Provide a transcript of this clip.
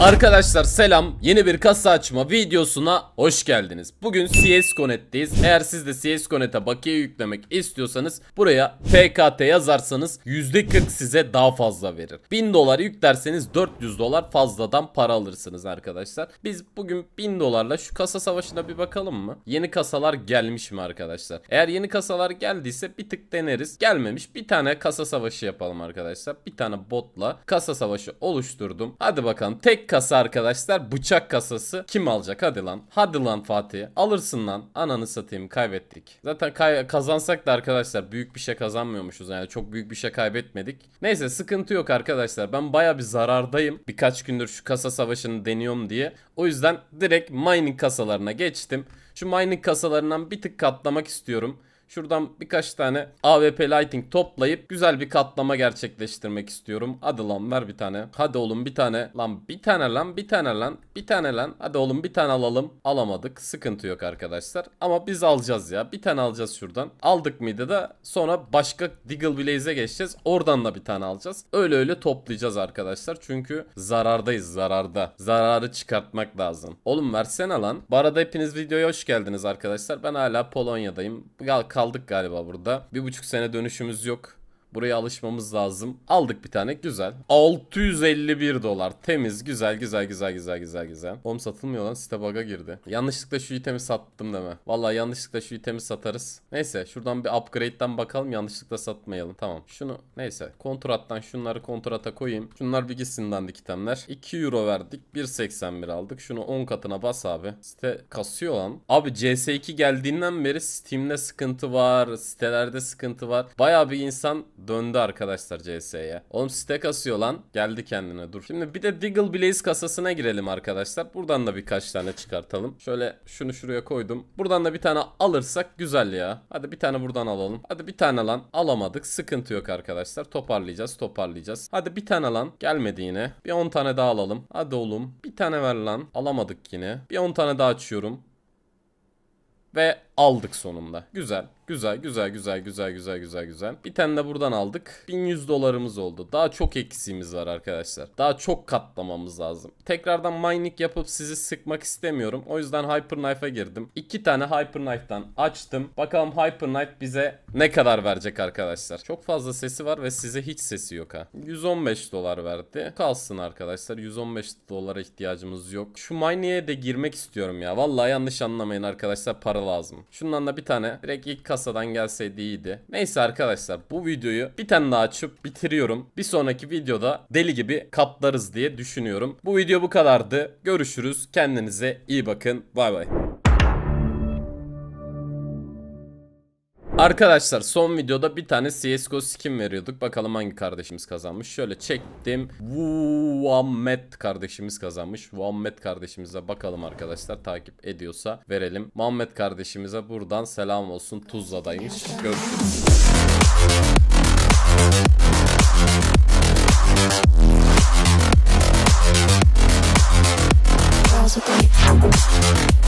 Arkadaşlar selam yeni bir kasa açma videosuna hoş geldiniz. Bugün CS CS.net'teyiz. Eğer siz de CS.net'e bakiye yüklemek istiyorsanız buraya PKT yazarsanız %40 size daha fazla verir. 1000 dolar yüklerseniz 400 dolar fazladan para alırsınız arkadaşlar. Biz bugün 1000 dolarla şu kasa savaşına bir bakalım mı? Yeni kasalar gelmiş mi arkadaşlar? Eğer yeni kasalar geldiyse bir tık deneriz. Gelmemiş bir tane kasa savaşı yapalım arkadaşlar. Bir tane botla kasa savaşı oluşturdum. Hadi bakalım tek kasa arkadaşlar bıçak kasası. Kim alacak? Hadi lan. Hadi lan Fatih. Alırsın lan. Ananı satayım kaybettik. Zaten kay kazansak da arkadaşlar büyük bir şey kazanmıyormuşuz. Yani çok büyük bir şey kaybetmedik. Neyse sıkıntı yok arkadaşlar. Ben baya bir zarardayım. Birkaç gündür şu kasa savaşını deniyorum diye. O yüzden direkt mining kasalarına geçtim. Şu mining kasalarından bir tık katlamak istiyorum. Şuradan birkaç tane AWP Lighting toplayıp güzel bir katlama gerçekleştirmek istiyorum. Hadi lan ver bir tane. Hadi oğlum bir tane. Lan bir tane lan bir tane lan bir tane lan. Hadi oğlum bir tane alalım. Alamadık. Sıkıntı yok arkadaşlar. Ama biz alacağız ya. Bir tane alacağız şuradan. Aldık mıydı da sonra başka Diggle Blaze'e geçeceğiz. Oradan da bir tane alacağız. Öyle öyle toplayacağız arkadaşlar. Çünkü zarardayız zararda. Zararı çıkartmak lazım. Oğlum versene lan. Bu arada hepiniz videoya hoş geldiniz arkadaşlar. Ben hala Polonya'dayım. Kalk kaldık galiba burada. Bir buçuk sene dönüşümüz yok. Buraya alışmamız lazım. Aldık bir tane güzel. 651 dolar. Temiz güzel güzel güzel güzel güzel güzel. Oğlum satılmıyor lan site bug'a girdi. Yanlışlıkla şu itemi sattım deme. Vallahi yanlışlıkla şu itemi satarız. Neyse şuradan bir upgrade'den bakalım yanlışlıkla satmayalım. Tamam şunu neyse kontrattan şunları kontrata koyayım. Şunlar bir gitsin dandik 2 euro verdik 1.81 aldık. Şunu 10 katına bas abi. Site kasıyor lan. Abi CS2 geldiğinden beri Steam'de sıkıntı var. Sitelerde sıkıntı var. Baya bir insan Döndü arkadaşlar CS'ye. Oğlum stack asıyor lan. Geldi kendine dur. Şimdi bir de Diggle Blaze kasasına girelim arkadaşlar. Buradan da birkaç tane çıkartalım. Şöyle şunu şuraya koydum. Buradan da bir tane alırsak güzel ya. Hadi bir tane buradan alalım. Hadi bir tane lan. Alamadık. Sıkıntı yok arkadaşlar. Toparlayacağız toparlayacağız. Hadi bir tane lan. Gelmedi yine. Bir 10 tane daha alalım. Hadi oğlum. Bir tane ver lan. Alamadık yine. Bir 10 tane daha açıyorum. Ve aldık sonunda. Güzel. Güzel, güzel, güzel, güzel, güzel, güzel, güzel. Bir tane de buradan aldık. 1100 dolarımız oldu. Daha çok eksiğimiz var arkadaşlar. Daha çok katlamamız lazım. Tekrardan mining yapıp sizi sıkmak istemiyorum. O yüzden Hyperknife'a girdim. İki tane Hyperknife'dan açtım. Bakalım Hyperknife bize ne kadar verecek arkadaşlar. Çok fazla sesi var ve size hiç sesi yok ha. 115 dolar verdi. Kalsın arkadaşlar. 115 dolara ihtiyacımız yok. Şu mining'e de girmek istiyorum ya. Vallahi yanlış anlamayın arkadaşlar. Para lazım. Şundan da bir tane direkt ilk kasadan gelseydi iyiydi. Neyse arkadaşlar bu videoyu bir tane daha açıp bitiriyorum. Bir sonraki videoda deli gibi kaplarız diye düşünüyorum. Bu video bu kadardı. Görüşürüz. Kendinize iyi bakın. Bay bay. Arkadaşlar son videoda bir tane CSGO skin veriyorduk. Bakalım hangi kardeşimiz kazanmış. Şöyle çektim. Muhammed kardeşimiz kazanmış. Muhammed kardeşimize bakalım arkadaşlar. Takip ediyorsa verelim. Muhammed kardeşimize buradan selam olsun. Tuzla'daymış. Görüşürüz. Thank you.